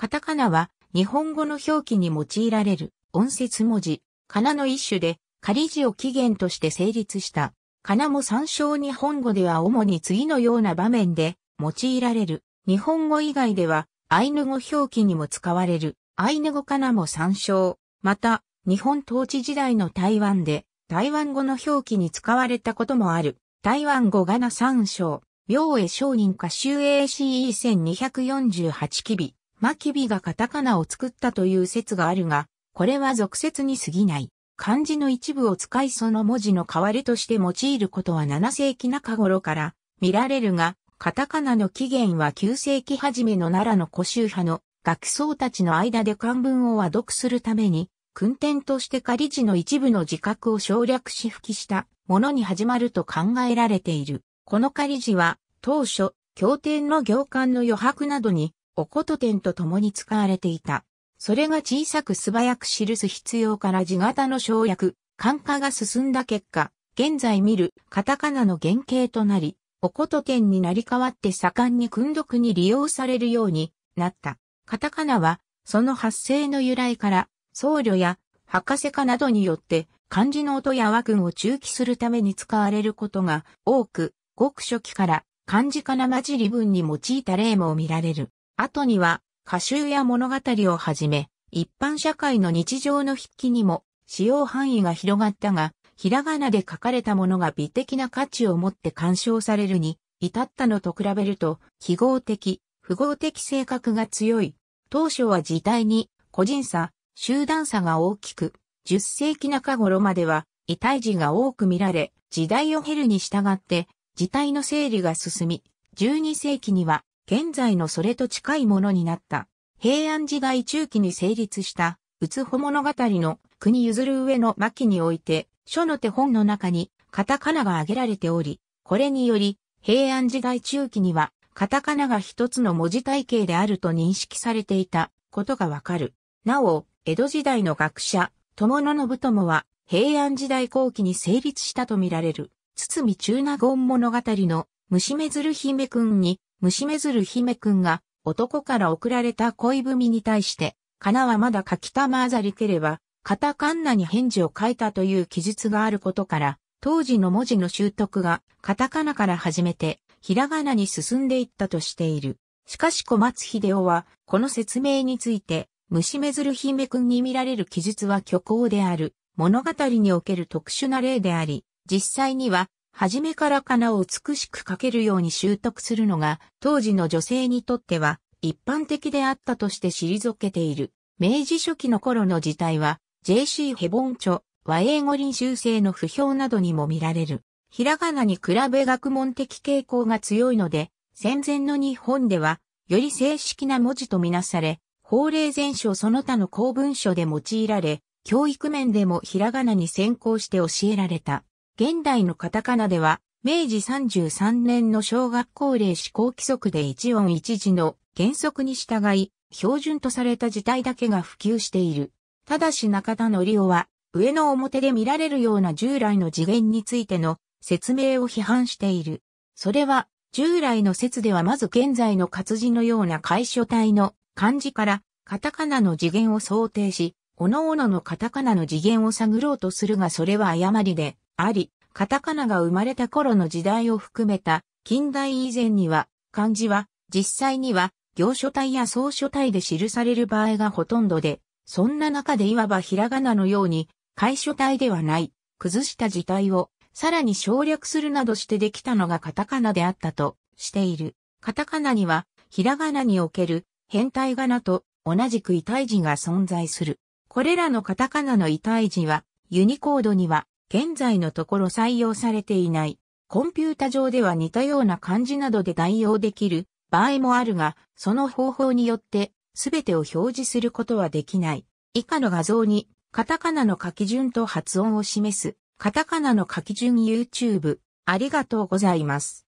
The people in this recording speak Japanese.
カタカナは日本語の表記に用いられる音節文字、カナの一種で仮字を起源として成立した。カナも参照日本語では主に次のような場面で用いられる。日本語以外ではアイヌ語表記にも使われる。アイヌ語カナも参照。また、日本統治時代の台湾で台湾語の表記に使われたこともある。台湾語ガナ参照。明恵商人歌修 ACE1248 機微。マキビがカタカナを作ったという説があるが、これは俗説に過ぎない。漢字の一部を使いその文字の代わりとして用いることは7世紀中頃から見られるが、カタカナの起源は9世紀初めの奈良の古州派の学僧たちの間で漢文を和読するために、訓典として仮字の一部の自覚を省略し吹きしたものに始まると考えられている。この仮字は、当初、経典の行間の余白などにおこと点と共に使われていた。それが小さく素早く記す必要から字型の省略、漢化が進んだ結果、現在見るカタカナの原型となり、おこと点になり変わって盛んに訓読に利用されるようになった。カタカナは、その発生の由来から、僧侶や博士家などによって漢字の音や和訓を中記するために使われることが多く、ごく初期から漢字かな混じり文に用いた例も見られる。後には歌集や物語をはじめ、一般社会の日常の筆記にも使用範囲が広がったが、ひらがなで書かれたものが美的な価値を持って鑑賞されるに至ったのと比べると、記号的、符号的性格が強い。当初は時代に個人差、集団差が大きく、10世紀中頃までは、異体児が多く見られ、時代を経るに従って、時代の整理が進み、12世紀には現在のそれと近いものになった。平安時代中期に成立した、うつほ物語の国譲る上の巻において、書の手本の中にカタカナが挙げられており、これにより、平安時代中期には、カタカナが一つの文字体系であると認識されていたことがわかる。なお、江戸時代の学者、友野信友は、平安時代後期に成立したとみられる、堤中納言物語の虫目ずる姫くんに虫めずる姫くんが男から送られた恋文に対して、かなはまだ書きたまあざりければ、カタカンナに返事を書いたという記述があることから、当時の文字の習得がカタカナから始めて、ひらがなに進んでいったとしている。しかし小松秀夫は、この説明について、虫めずる姫くんに見られる記述は虚構である、物語における特殊な例であり、実際には初めからかなを美しく書けるように習得するのが、当時の女性にとっては、一般的であったとして退けている。明治初期の頃の時代は、JC ヘボン著、和英語臨修生の不評などにも見られる。ひらがなに比べ学問的傾向が強いので、戦前の日本では、より正式な文字とみなされ、法令全書その他の公文書で用いられ、教育面でもひらがなに先行して教えられた。現代のカタカナでは、明治33年の小学校令施行規則で一音一字の原則に従い、標準とされた字体だけが普及している。ただし中田のりおは、上の表で見られるような従来の次元についての説明を批判している。それは、従来の説ではまず現在の活字のような解書体の漢字からカタカナの次元を想定し、各々のカタカナの次元を探ろうとするがそれは誤りで、あり、カタカナが生まれた頃の時代を含めた近代以前には、漢字は実際には行書体や草書体で記される場合がほとんどで、そんな中でいわばひらがなのように、解書体ではない、崩した字体をさらに省略するなどしてできたのがカタカナであったとしている。カタカナには、ひらがなにおける変体仮名と同じく異体字が存在する。これらのカタカナの異体字は、ユニコードには現在のところ採用されていない。コンピュータ上では似たような漢字などで代用できる場合もあるが、その方法によって全てを表示することはできない。以下の画像に、カタカナの書き順と発音を示す、カタカナの書き順 YouTube。ありがとうございます。